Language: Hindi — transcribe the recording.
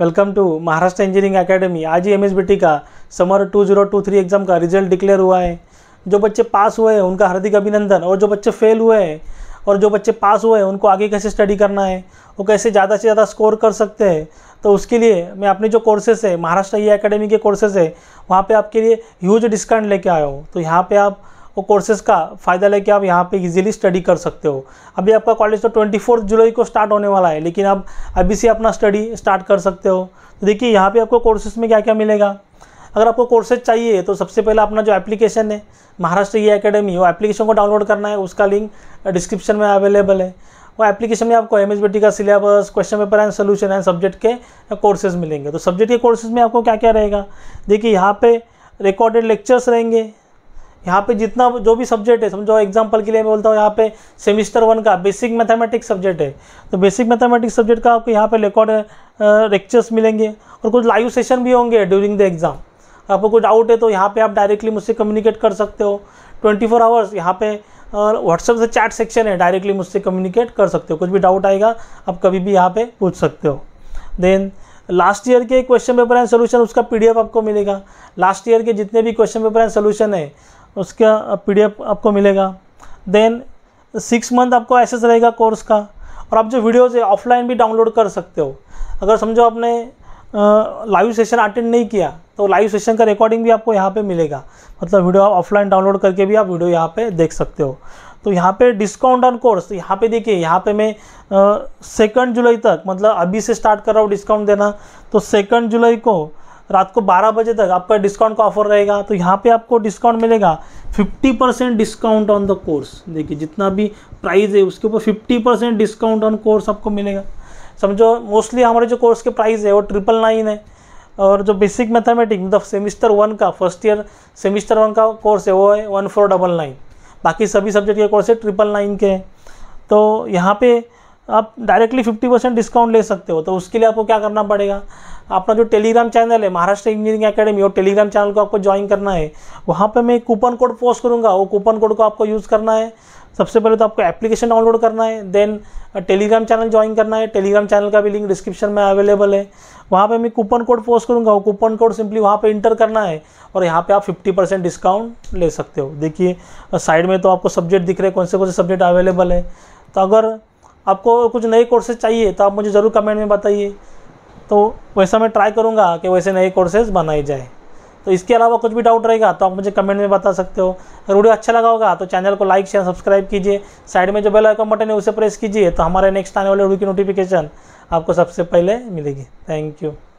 welcome to Maharashtra engineering academy आज ही एम एस का समर 2023 एग्ज़ाम का रिजल्ट डिक्लेयर हुआ है जो बच्चे पास हुए हैं उनका हार्दिक अभिनंदन और जो बच्चे फेल हुए हैं और जो बच्चे पास हुए हैं उनको आगे कैसे स्टडी करना है वो कैसे ज़्यादा से ज़्यादा स्कोर कर सकते हैं तो उसके लिए मैं अपने जो कोर्सेस है महाराष्ट्र ई अकेडमी के कोर्सेज है वहाँ पर आपके लिए ह्यूज डिस्काउंट लेके आया हूँ तो यहाँ पर आप वो कोर्सेज़ का फ़ायदा लेके आप यहाँ पे इजीली स्टडी कर सकते हो अभी आपका कॉलेज तो ट्वेंटी जुलाई को स्टार्ट होने वाला है लेकिन आप अभी से अपना स्टडी स्टार्ट कर सकते हो तो देखिए यहाँ पर आपको कोर्सेज़ में क्या क्या मिलेगा अगर आपको कोर्सेज चाहिए तो सबसे पहले अपना जो एप्लीकेशन है महाराष्ट्र ई अकेडमी वो एप्लीकेशन को डाउनलोड करना है उसका लिंक डिस्क्रिप्शन में अवेलेबल है वो एप्लीकेशन में आपको एम का syllabus question paper and solution and subject के कोर्सेज मिलेंगे तो सब्जेक्ट के कोर्सेज में आपको क्या क्या रहेगा देखिए यहाँ पे रिकॉर्डेड लेक्चर्स रहेंगे यहाँ पे जितना जो भी सब्जेक्ट है समझो एग्जांपल के लिए मैं बोलता हूँ यहाँ पे सेमिस्टर वन का बेसिक मैथमेटिक्स सब्जेक्ट है तो बेसिक मैथमेटिक्स सब्जेक्ट का आपको यहाँ पे रिकॉर्ड लेक्चर्स मिलेंगे और कुछ लाइव सेशन भी होंगे ड्यूरिंग द एग्ज़ाम आपको कोई डाउट है तो यहाँ पे आप डायरेक्टली मुझसे कम्युनिकेट कर सकते हो ट्वेंटी फोर आवर्स यहाँ पे और व्हाट्सएप से चैट सेक्शन है डायरेक्टली मुझसे कम्युनिकेट कर सकते हो कुछ भी डाउट आएगा आप कभी भी यहाँ पे पूछ सकते हो देन लास्ट ईयर के क्वेश्चन पेपर एंड सोल्यूशन उसका पीडीएफ आपको मिलेगा लास्ट ईयर के जितने भी क्वेश्चन पेपर एंड सोल्यूशन है उसका पी आपको मिलेगा देन सिक्स मंथ आपको एसेस रहेगा कोर्स का और आप जो वीडियोज़ है ऑफलाइन भी डाउनलोड कर सकते हो अगर समझो आपने लाइव सेशन अटेंड नहीं किया तो लाइव सेशन का रिकॉर्डिंग भी आपको यहाँ पे मिलेगा मतलब वीडियो आप ऑफलाइन डाउनलोड करके भी आप वीडियो यहाँ पे देख सकते हो तो यहाँ पे डिस्काउंट ऑन कोर्स तो यहाँ पे देखिए यहाँ पे मैं सेकंड जुलाई तक मतलब अभी से स्टार्ट कर रहा हूँ डिस्काउंट देना तो सेकंड जुलाई को रात को 12 बजे तक आपका डिस्काउंट का ऑफर रहेगा तो यहाँ पे आपको डिस्काउंट मिलेगा 50 percent discount on the course देखिए जितना भी प्राइस है उसके ऊपर 50 परसेंट डिस्काउंट ऑन कोर्स आपको मिलेगा समझो मोस्टली हमारे जो कोर्स के प्राइस है वो ट्रिपल नाइन है और जो बेसिक मैथमेटिक्स मतलब सेमिस्टर वन का फर्स्ट ईयर सेमिस्टर वन का कोर्स है वो है वन फोर डबल नाइन बाकी सभी सब्जेक्ट के कोर्स है ट्रिपल नाइन के हैं तो यहाँ पर आप डायरेक्टली 50 परसेंट डिस्काउंट ले सकते हो तो उसके लिए आपको क्या करना पड़ेगा अपना जो टेलीग्राम चैनल है महाराष्ट्र इंजीनियरिंग एकेडमी और टेलीग्राम चैनल को आपको ज्वाइन करना है वहाँ पर मैं कूपन कोड पोस्ट करूँगा वो कूपन कोड को आपको यूज़ करना है सबसे पहले तो आपको एप्लीकेशन डाउनलोड करना है देन टेलीग्राम चैनल ज्वाइन करना है टेलीग्राम चैनल का भी लिंक डिस्क्रिप्शन में अवेलेबल है वहाँ पे मैं कूपन कोड पोस्ट करूँगा वो कूपन कोड सिंपली वहाँ पे इंटर करना है और यहाँ पे आप 50 परसेंट डिस्काउंट ले सकते हो देखिए साइड में तो आपको सब्जेक्ट दिख रहे हैं कौन से कौन से सब्जेक्ट अवेलेबल है तो अगर आपको कुछ नए कोर्सेज चाहिए तो आप मुझे ज़रूर कमेंट में बताइए तो वैसा मैं ट्राई करूँगा कि वैसे नए कोर्सेज बनाए जाए तो इसके अलावा कुछ भी डाउट रहेगा तो आप मुझे कमेंट में बता सकते हो अगर वीडियो अच्छा लगा होगा तो चैनल को लाइक शेयर सब्सक्राइब कीजिए साइड में जो बेल आइकन बटन है उसे प्रेस कीजिए तो हमारे नेक्स्ट आने वाले वीडियो की नोटिफिकेशन आपको सबसे पहले मिलेगी थैंक यू